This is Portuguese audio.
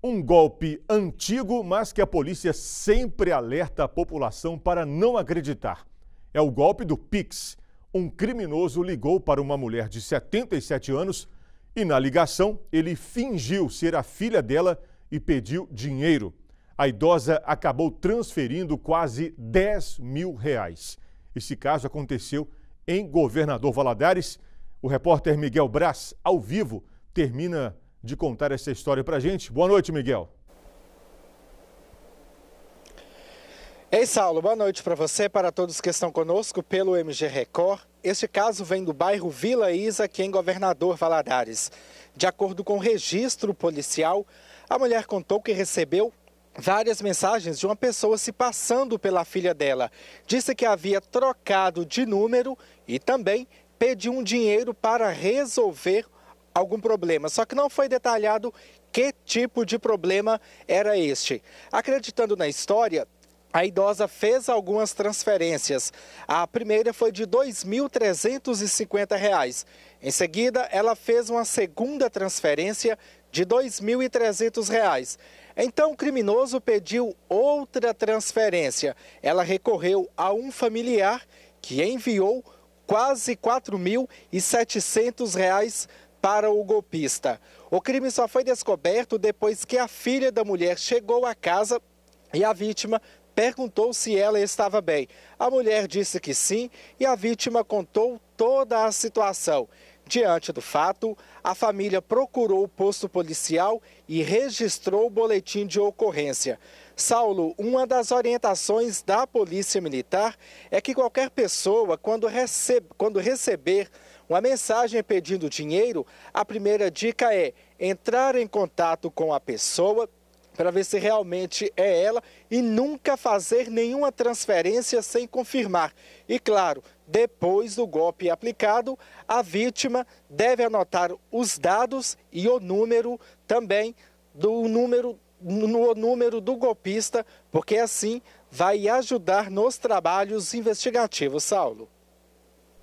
Um golpe antigo, mas que a polícia sempre alerta a população para não acreditar. É o golpe do Pix. Um criminoso ligou para uma mulher de 77 anos e, na ligação, ele fingiu ser a filha dela e pediu dinheiro. A idosa acabou transferindo quase 10 mil reais. Esse caso aconteceu em Governador Valadares. O repórter Miguel Braz, ao vivo, termina de contar essa história para a gente. Boa noite, Miguel. Ei, Saulo, boa noite para você, para todos que estão conosco pelo MG Record. Este caso vem do bairro Vila Isa, aqui em Governador Valadares. De acordo com o registro policial, a mulher contou que recebeu várias mensagens de uma pessoa se passando pela filha dela. Disse que havia trocado de número e também pediu um dinheiro para resolver algum problema. Só que não foi detalhado que tipo de problema era este. Acreditando na história, a idosa fez algumas transferências. A primeira foi de R$ 2.350. Em seguida, ela fez uma segunda transferência de R$ 2.300. Então, o criminoso pediu outra transferência. Ela recorreu a um familiar que enviou quase R$ 4.700 para o golpista. O crime só foi descoberto depois que a filha da mulher chegou à casa e a vítima perguntou se ela estava bem. A mulher disse que sim e a vítima contou toda a situação. Diante do fato, a família procurou o posto policial e registrou o boletim de ocorrência. Saulo, uma das orientações da Polícia Militar é que qualquer pessoa, quando, recebe, quando receber uma mensagem pedindo dinheiro, a primeira dica é entrar em contato com a pessoa para ver se realmente é ela e nunca fazer nenhuma transferência sem confirmar. E claro, depois do golpe aplicado, a vítima deve anotar os dados e o número também do número no número do golpista, porque assim vai ajudar nos trabalhos investigativos, Saulo.